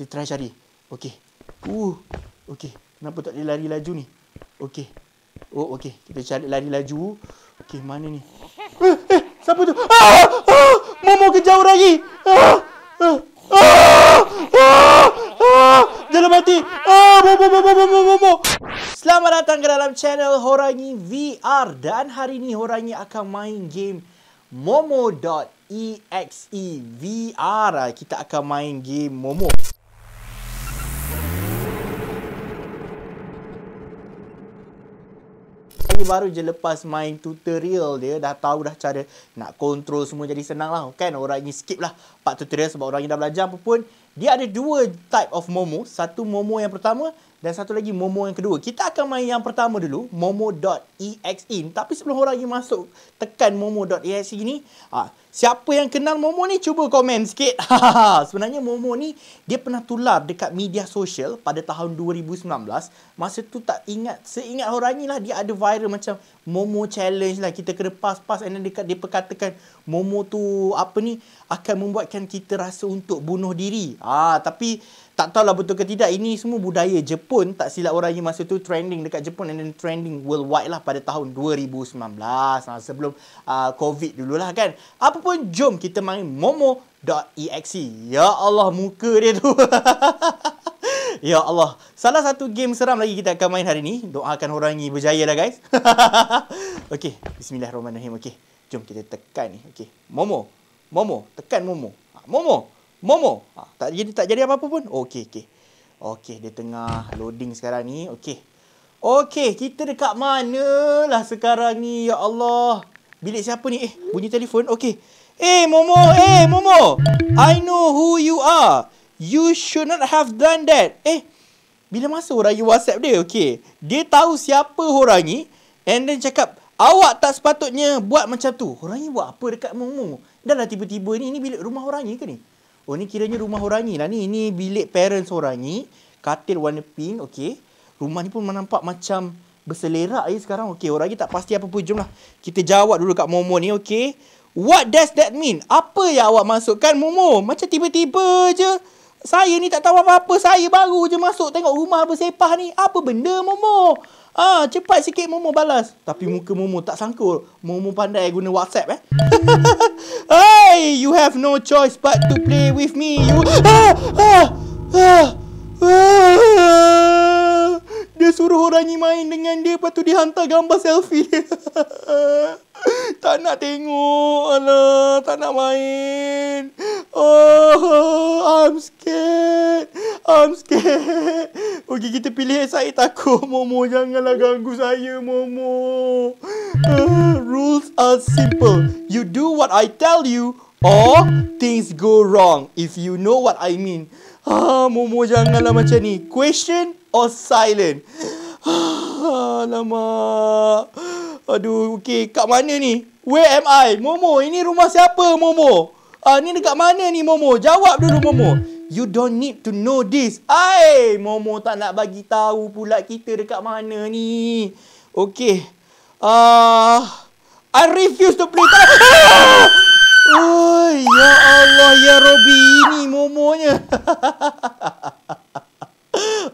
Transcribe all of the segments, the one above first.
Kita try cari. Okey. Uh. Okey. Kenapa tak boleh lari laju ni? Okey. Oh, okey. Kita cari lari laju. Okey, mana ni? Eh, eh. Siapa tu? Ah! ah! ah Momo kejauh lagi. Ah! Ah! Ah! ah! ah! ah! Ah! Momo, Momo, Momo, Momo. Selamat datang ke dalam channel Horangi VR. Dan hari ini Horangi akan main game Momo.exe VR. Kita akan main game Momo. ni baru je lepas main tutorial dia dah tahu dah cara nak control semua jadi senang lah kan orang ni skip lah part tutorial sebab orang ni dah belajar apa pun dia ada dua type of Momo. Satu Momo yang pertama dan satu lagi Momo yang kedua. Kita akan main yang pertama dulu, Momo.exe. Tapi sebelum orang lagi masuk, tekan Momo.exe ni. Ah, ha, siapa yang kenal Momo ni, cuba komen sikit. Ha, sebenarnya Momo ni, dia pernah tular dekat media sosial pada tahun 2019. Masa tu tak ingat, seingat orang ni lah, dia ada viral macam Momo Challenge lah. Kita kena pas-pas dekat dia perkatakan Momo tu apa ni, akan membuatkan kita rasa untuk bunuh diri. Ah, tapi tak tahulah betul ke tidak ini semua budaya Jepun tak silap orang yang masa tu trending dekat Jepun and then trending worldwide lah pada tahun 2019 Nah, ha, sebelum uh, COVID dululah kan. Apa pun jom kita main momo.exe. E. Ya Allah muka dia tu. ya Allah. Salah satu game seram lagi kita akan main hari ni. Doakan orang ini berjaya lah guys. Okay, bismillahirrahmanirrahim. Okay, Jom kita tekan ni. Okay, Momo. Momo, tekan Momo. Ha, Momo, Momo. Ha, tak jadi tak jadi apa-apa pun. Okey, okey. Okey, dia tengah loading sekarang ni. Okey. Okey, kita dekat mana lah sekarang ni? Ya Allah. Bilik siapa ni? Eh, bunyi telefon. Okey. Eh, Momo. Eh, Momo. I know who you are. You should not have done that. Eh, bila masa orang you WhatsApp dia? Okey. Dia tahu siapa orang ni. And then cakap, Awak tak sepatutnya buat macam tu. Orang ni buat apa dekat mumu. mu Dah lah tiba-tiba ni, ni bilik rumah orang ni ke ni? Oh ni kiranya rumah orang ni lah ni. Ni bilik parents orang ni. Katil warna pink, okey. Rumah ni pun menampak macam berselerak je sekarang. Okey, orang ni tak pasti apa pun. Jomlah kita jawab dulu kat mumu ni, okey. What does that mean? Apa yang awak masukkan, mumu Macam tiba-tiba je. Saya ni tak tahu apa-apa. Saya baru je masuk tengok rumah apa sepah ni. Apa benda Momo? Ah, cepat sikit Momo balas. Tapi muka Momo tak sangkul. Momo pandai guna WhatsApp eh. hey, you have no choice but to play with me. You... ah, ah, ah. Dia suruh orang ni main dengan dia Lepas tu dia hantar gambar selfie Tak nak tengok Alah Tak nak main Oh I'm scared I'm scared Okay kita pilih Saya takut Momo janganlah ganggu saya Momo Rules are simple You do what I tell you Or Things go wrong If you know what I mean Ah, Momo janganlah macam ni Question all silent. Alamak. Aduh, okey, kat mana ni? Where am I? Momo, ini rumah siapa, Momo? Ah, uh, ni dekat mana ni, Momo? Jawab dulu, Momo. You don't need to know this. Ai, Momo tak nak bagi tahu pula kita dekat mana ni. Okey. Ah, uh, I refuse to play. Ah! Oh, ya Allah, ya Robi ini Momonya. Hahaha.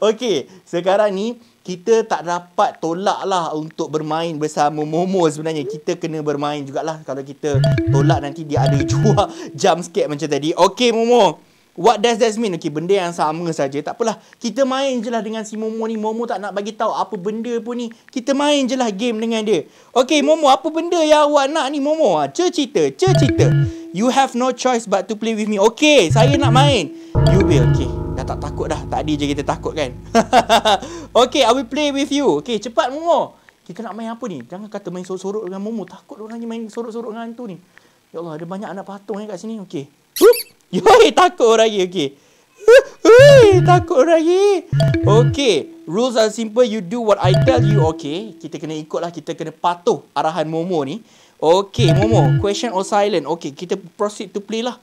Okey, sekarang ni kita tak dapat tolak lah untuk bermain bersama Momo sebenarnya. Kita kena bermain jugalah kalau kita tolak nanti dia ada jua jump scare macam tadi. Okey Momo, what does that mean? Okey, benda yang sama saja. Tak apalah, kita main je lah dengan si Momo ni. Momo tak nak bagi tahu apa benda pun ni. Kita main je lah game dengan dia. Okey Momo, apa benda yang awak nak ni Momo? Ah, cerita, cerita. You have no choice but to play with me. Okey, saya nak main. You will, okey tak takut dah. Tadi je kita takut kan. okay, I will play with you. Okay, cepat Momo. Kita nak main apa ni? Jangan kata main sorok-sorok dengan Momo. Takut orang ni main sorok-sorok dengan hantu ni. Ya Allah, ada banyak anak patung ni eh kat sini. Okay. Yoi, takut orang lagi. Okay. Hei, takut lagi Okay Rules are simple You do what I tell you Okay Kita kena ikut lah Kita kena patuh Arahan Momo ni Okay Momo Question or silent Okay kita proceed to play lah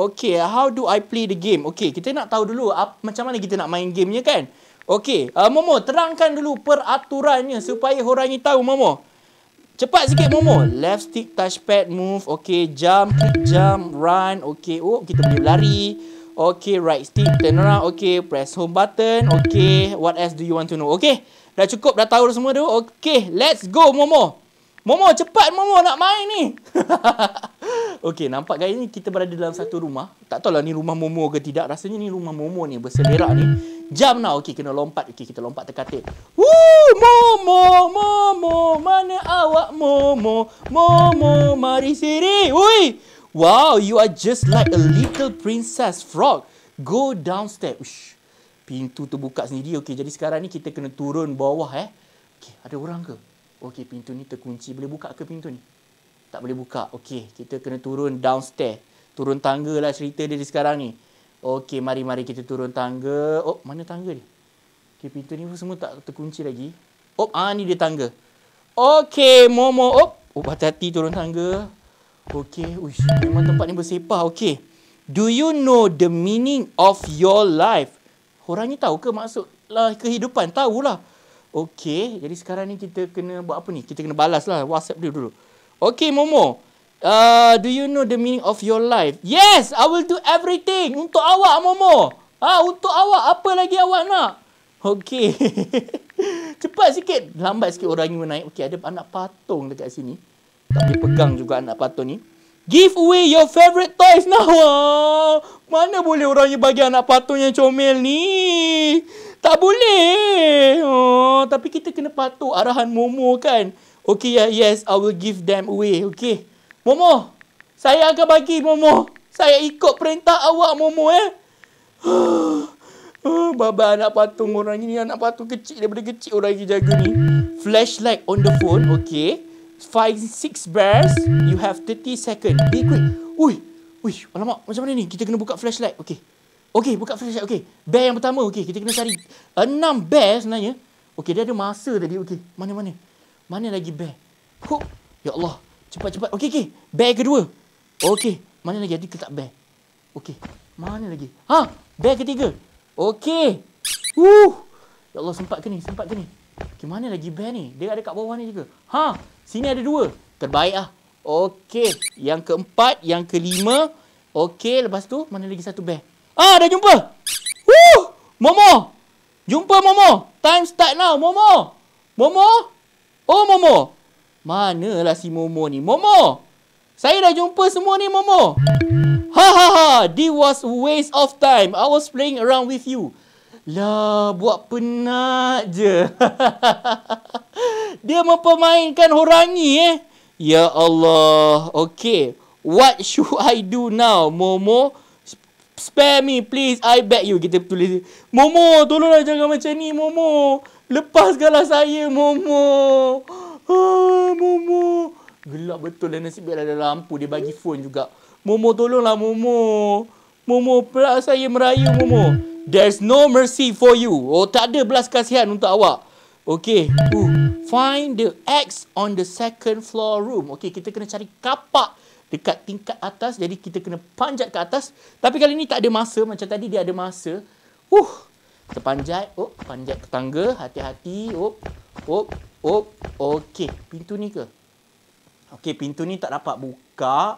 Okay, how do I play the game? Okay, kita nak tahu dulu apa, macam mana kita nak main gamenya kan? Okay, uh, Momo, terangkan dulu peraturannya supaya orang ni tahu, Momo. Cepat sikit, Momo. Left stick, touchpad, move. Okay, jump, click jump, run. Okay, oh, kita boleh lari. Okay, right stick, turn around. Okay, press home button. Okay, what else do you want to know? Okay, dah cukup, dah tahu semua tu. Okay, let's go, Momo. Momo cepat Momo nak main ni. Okey, nampak gaya ni kita berada dalam satu rumah. Tak tahu lah ni rumah Momo ke tidak. Rasanya ni rumah Momo ni berselerak ni. Jam now. Okey, kena lompat. Okey, kita lompat terkatik. Woo, Momo, Momo, mana awak Momo? Momo, mari sini. Woi. Wow, you are just like a little princess frog. Go downstairs. Ush. Pintu terbuka sendiri. Okey, jadi sekarang ni kita kena turun bawah eh. Okey, ada orang ke? Okey, pintu ni terkunci. Boleh buka ke pintu ni? Tak boleh buka. Okey, kita kena turun downstairs. Turun tangga lah cerita dia di sekarang ni. Okey, mari-mari kita turun tangga. Oh, mana tangga ni? Okey, pintu ni pun semua tak terkunci lagi. Oh, ah ni dia tangga. Okey, Momo. Oh, oh hati-hati turun tangga. Okey, uish, memang tempat ni bersepah. Okey. Do you know the meaning of your life? Orang ni tahu ke maksud lah kehidupan? Tahulah. Okey, jadi sekarang ni kita kena buat apa ni? Kita kena balas lah WhatsApp dia dulu. Okey, Momo. Uh, do you know the meaning of your life? Yes, I will do everything untuk awak, Momo. Ah, ha, untuk awak, apa lagi awak nak? Okey. Cepat sikit. Lambat sikit orang ni naik. Okey, ada anak patung dekat sini. Tak dipegang juga anak patung ni. Give away your favorite toys now. Ah, mana boleh orangnya bagi anak patung yang comel ni? Tak boleh. Oh, tapi kita kena patuh arahan Momo kan. Okay, yeah, yes. I will give them away. Okay. Momo. Saya akan bagi Momo. Saya ikut perintah awak Momo eh. Ah, ah, baba anak patung orang ini. Anak patung kecil daripada kecil orang yang jaga ni. Flashlight on the phone. Okay five, six bears. You have 30 seconds. Be eh, quick. Ui. Ui. Alamak. Macam mana ni? Kita kena buka flashlight. Okay. Okay. Buka flashlight. Okay. Bear yang pertama. Okay. Kita kena cari. Enam bear sebenarnya. Okay. Dia ada masa tadi. Okay. Mana, mana? Mana lagi bear? Huh. Ya Allah. Cepat, cepat. Okay, okay. Bear kedua. Okay. Mana lagi? Ada ke bear? Okay. Mana lagi? Ha? Bear ketiga. Okay. Uh. Ya Allah. Sempat ke ni? Sempat ke ni? Gimana lagi bear ni? Dia ada kat bawah ni juga. Ha, sini ada dua. Terbaik lah. Okey, yang keempat, yang kelima. Okey, lepas tu mana lagi satu bear? Ah, dah jumpa. Woo! Momo. Jumpa Momo. Time start now, Momo. Momo. Oh, Momo. Manalah si Momo ni? Momo. Saya dah jumpa semua ni, Momo. Ha ha ha. This was waste of time. I was playing around with you. Lah, buat penat je. dia mempermainkan Horangi eh. Ya Allah. Okay. What should I do now, Momo? Spare me, please. I beg you. Kita tulis. Momo, tolonglah jangan macam ni, Momo. Lepaskanlah saya, Momo. Ah, Momo. Gelap betul lah nasib baiklah ada lampu. Dia bagi phone juga. Momo, tolonglah, Momo. Momo, pelak saya merayu, Momo. There's no mercy for you. Oh, tak ada belas kasihan untuk awak. Okay. Uh, find the X on the second floor room. Okay, kita kena cari kapak dekat tingkat atas. Jadi, kita kena panjat ke atas. Tapi kali ni tak ada masa. Macam tadi dia ada masa. Uh, kita panjat. Oh, panjat ke tangga. Hati-hati. Oh, oh, oh. Okay, pintu ni ke? Okay, pintu ni tak dapat buka.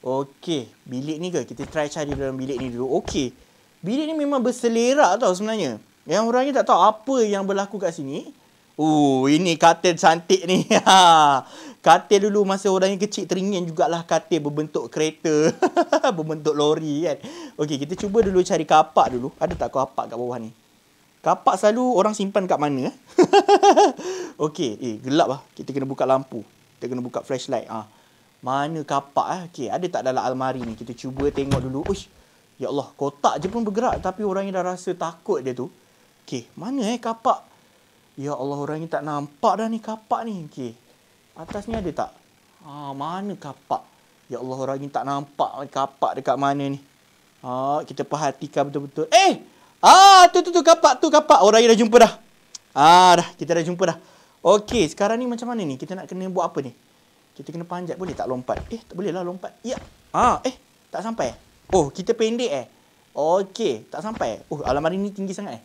Okay, bilik ni ke? Kita try cari dalam bilik ni dulu. Okay. Bilik ni memang berselera tau sebenarnya. Yang orang ni tak tahu apa yang berlaku kat sini. Uh, ini katil cantik ni. katil dulu masa orang yang kecil teringin jugalah katil berbentuk kereta. berbentuk lori kan. Okey, kita cuba dulu cari kapak dulu. Ada tak kapak kat bawah ni? Kapak selalu orang simpan kat mana? Okey, eh gelap lah. Kita kena buka lampu. Kita kena buka flashlight. Ha. Mana kapak? Ah? Okey, ada tak dalam almari ni? Kita cuba tengok dulu. Uish, Ya Allah, kotak je pun bergerak tapi orang ni dah rasa takut dia tu. Okey, mana eh kapak? Ya Allah, orang ni tak nampak dah ni kapak ni. Okey. Atas ni ada tak? Ha, mana kapak? Ya Allah, orang ni tak nampak kapak dekat mana ni. Ha, kita perhatikan betul-betul. Eh! Ah, tu tu tu kapak tu kapak. Orang ni dah jumpa dah. Ah, dah kita dah jumpa dah. Okey, sekarang ni macam mana ni? Kita nak kena buat apa ni? Kita kena panjat boleh tak lompat? Eh, tak boleh lah lompat. Ya. Ah, eh, tak sampai. Eh? Oh, kita pendek eh. Okey, tak sampai. Oh, alamari ni tinggi sangat eh.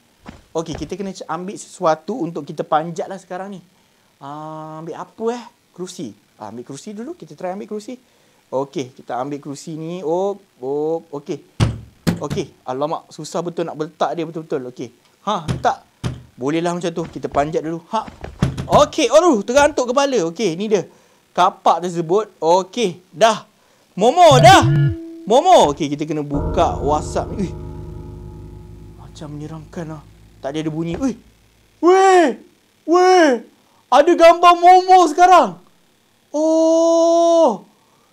Okey, kita kena ambil sesuatu untuk kita panjat lah sekarang ni. Uh, ambil apa eh? Kerusi. Uh, ambil kerusi dulu. Kita try ambil kerusi. Okey, kita ambil kerusi ni. Oh, oh, okey. Okey, alamak. Susah betul nak letak dia betul-betul. Okey. Ha, letak. Bolehlah macam tu. Kita panjat dulu. Ha. Okey, aduh, terantuk kepala. Okey, ni dia. Kapak tersebut. Okey, dah. Momo, dah. Dah. Momo Okay kita kena buka whatsapp ni Ui. Macam menyeramkan lah Tak ada bunyi Ui. Weh Weh Ada gambar Momo sekarang Oh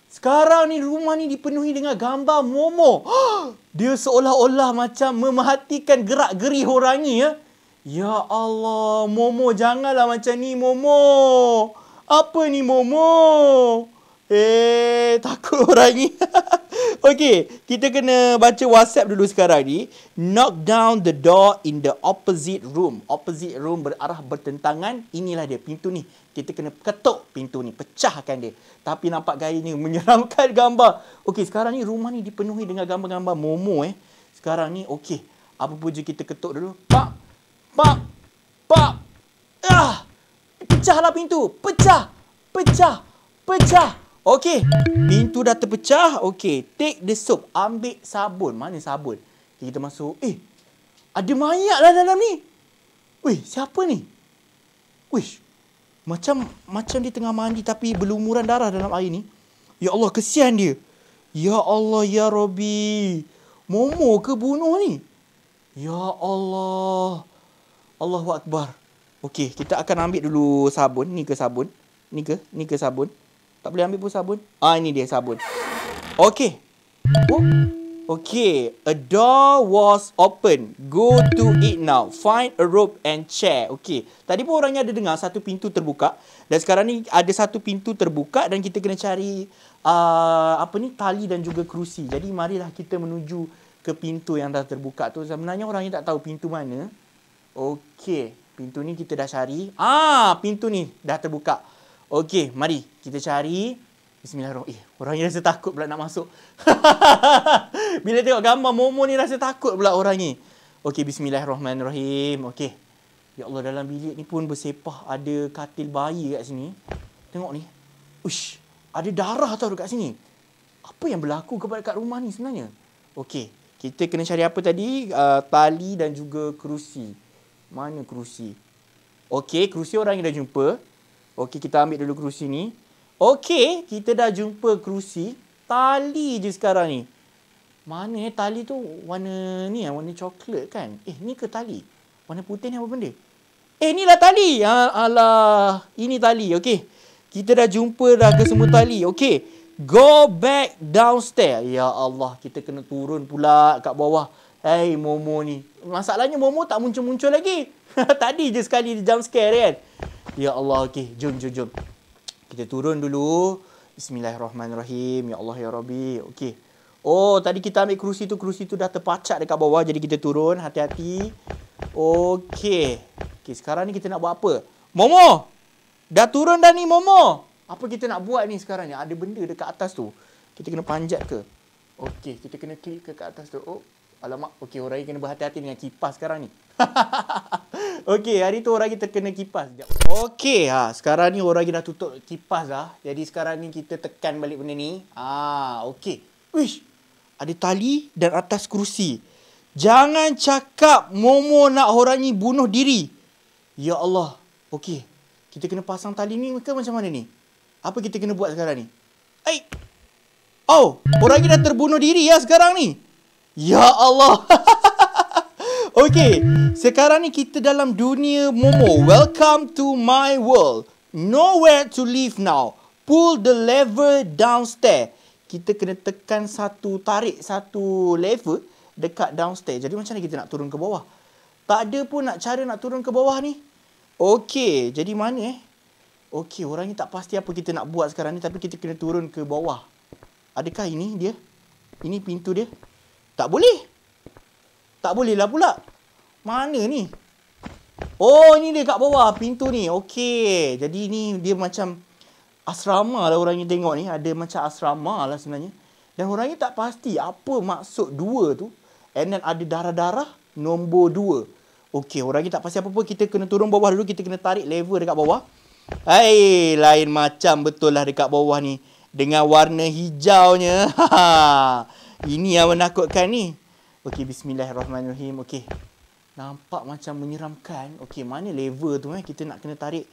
Sekarang ni rumah ni dipenuhi dengan gambar Momo Dia seolah-olah macam memerhatikan gerak geri orang ni ya Ya Allah, Momo janganlah macam ni Momo. Apa ni Momo? Eh, takut orang ni. okay, kita kena baca WhatsApp dulu sekarang ni. Knock down the door in the opposite room. Opposite room berarah bertentangan. Inilah dia, pintu ni. Kita kena ketuk pintu ni, pecahkan dia. Tapi nampak gaya ni menyeramkan gambar. Okay, sekarang ni rumah ni dipenuhi dengan gambar-gambar momo eh. Sekarang ni, okay. Apa pun je kita ketuk dulu. Pak, pak, pak. Ah, pecahlah pintu. Pecah, pecah, pecah. Okey, pintu dah terpecah. Okey, take the soap. Ambil sabun. Mana sabun? Kita masuk. Eh, ada mayat lah dalam ni. Wih, siapa ni? Wih, macam macam dia tengah mandi tapi berlumuran darah dalam air ni. Ya Allah, kesian dia. Ya Allah, Ya Rabbi. Momo ke bunuh ni? Ya Allah. Allahu Akbar. Okey, kita akan ambil dulu sabun. Ni ke sabun? Ni ke? Ni ke sabun? Tak boleh ambil pun sabun. Ah ini dia sabun. Okey. Oh. Okey, a door was open. Go to it now. Find a rope and chair. Okey. Tadi pun orangnya ada dengar satu pintu terbuka dan sekarang ni ada satu pintu terbuka dan kita kena cari uh, apa ni tali dan juga kerusi. Jadi marilah kita menuju ke pintu yang dah terbuka tu. Sebenarnya orangnya tak tahu pintu mana. Okey, pintu ni kita dah cari. Ah, pintu ni dah terbuka. Okey, mari kita cari. Bismillahirrahmanirrahim. Eh, orang ni rasa takut pula nak masuk. Bila tengok gambar Momo ni rasa takut pula orang ni. Okey, bismillahirrahmanirrahim. Okey. Ya Allah, dalam bilik ni pun bersepah ada katil bayi kat sini. Tengok ni. Ush, ada darah tau kat sini. Apa yang berlaku kepada kat rumah ni sebenarnya? Okey, kita kena cari apa tadi? Uh, tali dan juga kerusi. Mana kerusi? Okey, kerusi orang yang dah jumpa. Okey, kita ambil dulu kerusi ni. Okey, kita dah jumpa kerusi. Tali je sekarang ni. Mana eh tali tu? Warna ni ya, warna coklat kan? Eh, ni ke tali? Warna putih ni apa benda? Eh, ni lah tali. Ha, alah, ini tali. Okey. Kita dah jumpa dah ke semua tali. Okey. Go back downstairs. Ya Allah, kita kena turun pula kat bawah. Hei, Momo ni. Masalahnya Momo tak muncul-muncul lagi. Tadi je sekali dia jump scare kan. Ya Allah, okey, jom, jom, jom. Kita turun dulu. Bismillahirrahmanirrahim. Ya Allah, Ya Rabbi. Okey. Oh, tadi kita ambil kerusi tu. Kerusi tu dah terpacak dekat bawah. Jadi kita turun. Hati-hati. Okey. Okey, sekarang ni kita nak buat apa? Momo! Dah turun dah ni, Momo! Apa kita nak buat ni sekarang ni? Ada benda dekat atas tu. Kita kena panjat ke? Okey, kita kena klik ke kat atas tu. Oh, alamak. Okey, orang kena berhati-hati dengan kipas sekarang ni. Okey, hari tu orang kita kena kipas. Okey, ha, sekarang ni orang kita dah tutup kipas dah. Jadi sekarang ni kita tekan balik benda ni. Ah, okey. Wish. Ada tali dan atas kerusi. Jangan cakap Momo nak orang ni bunuh diri. Ya Allah. Okey. Kita kena pasang tali ni ke macam mana ni? Apa kita kena buat sekarang ni? Ai. Oh, orang kita dah terbunuh diri ya sekarang ni. Ya Allah. Okay, sekarang ni kita dalam dunia Momo. Welcome to my world. Nowhere to live now. Pull the lever downstairs. Kita kena tekan satu, tarik satu lever dekat downstairs. Jadi macam mana kita nak turun ke bawah? Tak ada pun nak cara nak turun ke bawah ni. Okay, jadi mana eh? Okay, orang ni tak pasti apa kita nak buat sekarang ni. Tapi kita kena turun ke bawah. Adakah ini dia? Ini pintu dia? Tak boleh. Tak boleh. Tak boleh lah pula. Mana ni? Oh, ni kat bawah pintu ni. Okey. Jadi ni dia macam asrama lah orang orangnya tengok ni. Ada macam asrama lah sebenarnya. Dan orang orangnya tak pasti apa maksud dua tu. And then ada darah-darah nombor dua. Okey, orang orangnya tak pasti apa-apa. Kita kena turun bawah dulu. Kita kena tarik lever dekat bawah. Hai, lain macam betul lah dekat bawah ni. Dengan warna hijaunya. Ini yang menakutkan ni. Okey, bismillahirrahmanirrahim. Okey. Nampak macam menyeramkan. Okey, mana level tu eh? Kita nak kena tarik.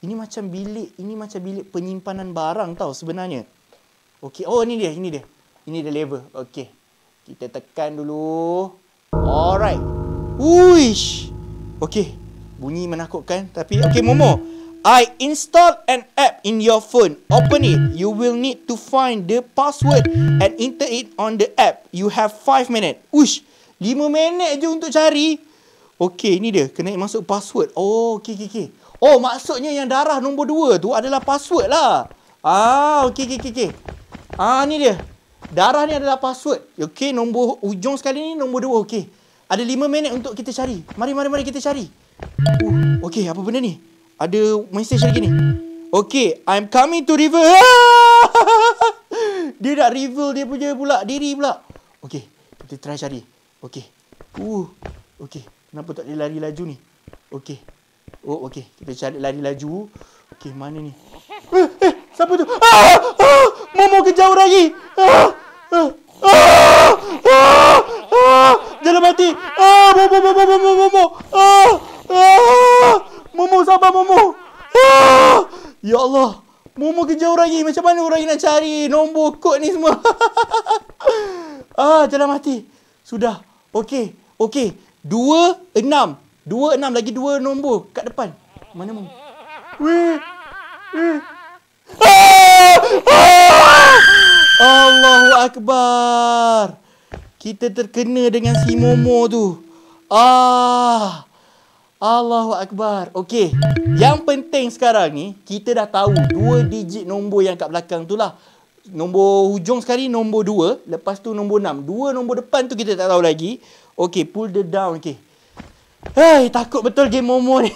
Ini macam bilik, ini macam bilik penyimpanan barang tau sebenarnya. Okey, oh ini dia, ini dia. Ini dia level Okey. Kita tekan dulu. Alright. Uish. Okey. Bunyi menakutkan tapi okey Momo. I install an app in your phone. Open it. You will need to find the password and enter it on the app. You have 5 minutes. Ush, 5 minit je untuk cari. Okay, ni dia. Kena masuk password. Oh, okay, okay, okay. Oh, maksudnya yang darah nombor 2 tu adalah password lah. Ah, okay, okay, okay, Ah, ni dia. Darah ni adalah password. Okay, nombor ujung sekali ni nombor 2. Okay. Ada 5 minit untuk kita cari. Mari, mari, mari kita cari. Uh, okay, apa benda ni? Ada message lagi ni. Okay, I'm coming to reveal. dia nak reveal dia punya pula. Diri pula. Okay, kita try cari. Okay. Uh, okay, kenapa tak dia lari laju ni? Okay. Oh, okay. Kita cari lari laju. Okay, mana ni? Eh, eh, siapa tu? Ah, ah, ah Momo kejar orang lagi. Ah, ah, ah, ah, ah, ah, jalan mati. Ah, Momo, Momo, Momo, Momo, Momo. Ah, ah. Mumu sabar Mumu. Ah! Ya Allah. Mumu kejar orang ni. Macam mana orang ni nak cari nombor kod ni semua. ah, jalan mati. Sudah. Okey. Okey. Dua, enam. Dua, enam. Lagi dua nombor kat depan. Mana Mumu? Weh. Weh. Ah! Ah! Allahu Akbar. Kita terkena dengan si Mumu tu. Ah. Allahu Akbar. Okey. Yang penting sekarang ni, kita dah tahu dua digit nombor yang kat belakang tu lah. Nombor hujung sekali nombor dua. Lepas tu nombor enam. Dua nombor depan tu kita tak tahu lagi. Okey, pull the down. Okey. Hei, takut betul game Momo ni.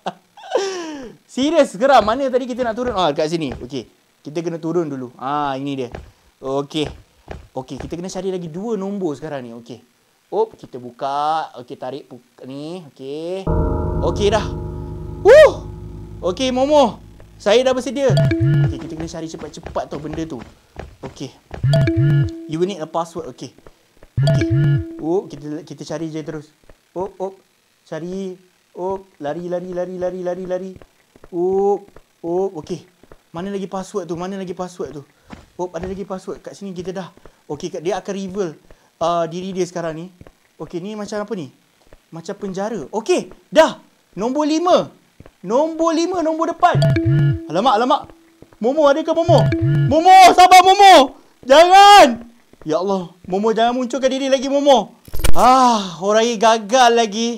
Serius, geram. Mana tadi kita nak turun? Ah, oh, kat sini. Okey. Kita kena turun dulu. Ah, ini dia. Okey. Okey, kita kena cari lagi dua nombor sekarang ni. Okey. Oop, kita buka. Okey, tarik buka. ni. Okey. Okey dah. Wuh! Okey, Momo. Saya dah bersedia. Okey, kita kena cari cepat-cepat tu benda tu. Okey. You will need a password. Okey. Okey. Oop, kita kita cari je terus. Oop, oop. Cari. Oop, lari, lari, lari, lari, lari, lari. Oop. Oop, okey. Mana lagi password tu? Mana lagi password tu? Oop, ada lagi password. Kat sini kita dah. Okey, dia akan reveal uh, diri dia sekarang ni. Okey, ni macam apa ni? Macam penjara. Okey, dah. Nombor lima. Nombor lima, nombor depan. Alamak, alamak. Momo, ke Momo? Momo, sabar Momo. Jangan. Ya Allah, Momo jangan munculkan diri lagi Momo. Ah, orang ini gagal lagi.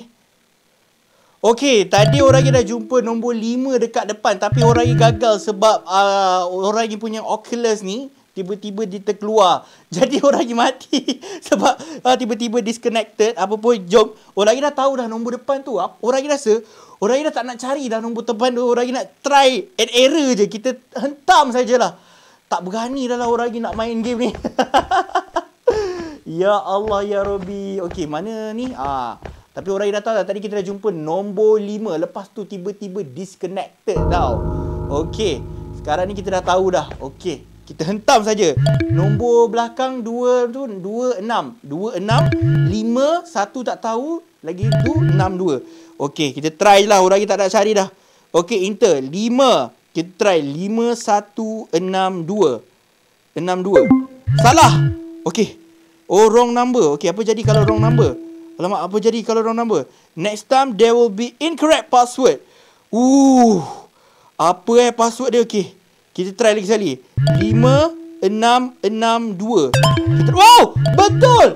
Okey, tadi orang ini dah jumpa nombor lima dekat depan. Tapi orang ini gagal sebab uh, ini punya Oculus ni tiba-tiba dia terkeluar. Jadi orang lagi mati sebab uh, tiba-tiba disconnected apa pun job. Orang ni dah tahu dah nombor depan tu. Orang ni rasa orang ni dah tak nak cari dah nombor depan tu. Orang ni nak try and error je. Kita hentam sajalah. Tak berani dah lah orang ni nak main game ni. ya Allah ya Rabbi. Okey, mana ni? Ah. Tapi orang yang tahu dah Tadi kita dah jumpa nombor 5. Lepas tu tiba-tiba disconnected tau. Okey. Sekarang ni kita dah tahu dah. Okey kita hentam saja. Nombor belakang 2 tu 26. 26 5 satu tak tahu lagi tu 62. Okey, kita try lah orang kita tak nak cari dah. Okey, enter 5. Kita try 5162. 62. Salah. Okey. Oh, wrong number. Okey, apa jadi kalau wrong number? Alamak, apa jadi kalau wrong number? Next time there will be incorrect password. Uh. Apa eh password dia? Okey. Kita try lagi sekali. 5 6 6 2. Kita wow, betul.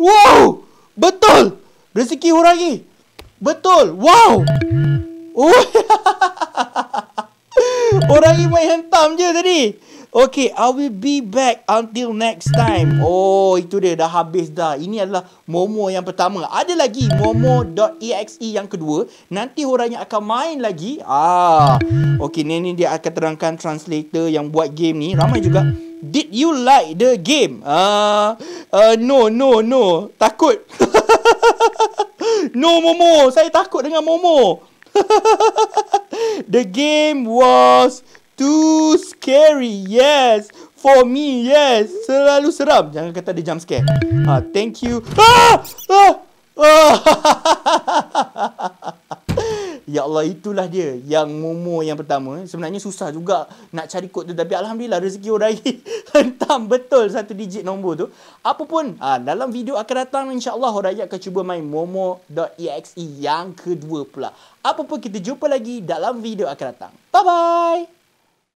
Wow, betul. Rezeki orang lagi. Betul. Wow. Oh. orang ini main hentam je tadi. Okay, I will be back until next time. Oh, itu dia. Dah habis dah. Ini adalah Momo yang pertama. Ada lagi Momo.exe yang kedua. Nanti orang yang akan main lagi. Ah, Okay, ni, ni dia akan terangkan translator yang buat game ni. Ramai juga. Did you like the game? Uh, uh, no, no, no. Takut. no, Momo. Saya takut dengan Momo. the game was too scary. Yes. For me, yes. Selalu seram. Jangan kata dia jump scare. Ha, thank you. Ah! Ah! ah! Ya Allah itulah dia yang Momo yang pertama sebenarnya susah juga nak cari kod tu tapi alhamdulillah rezeki orang hentam betul satu digit nombor tu apa ah, dalam video akan datang insyaallah orang akan cuba main momo.exe e yang kedua pula apa kita jumpa lagi dalam video akan datang bye bye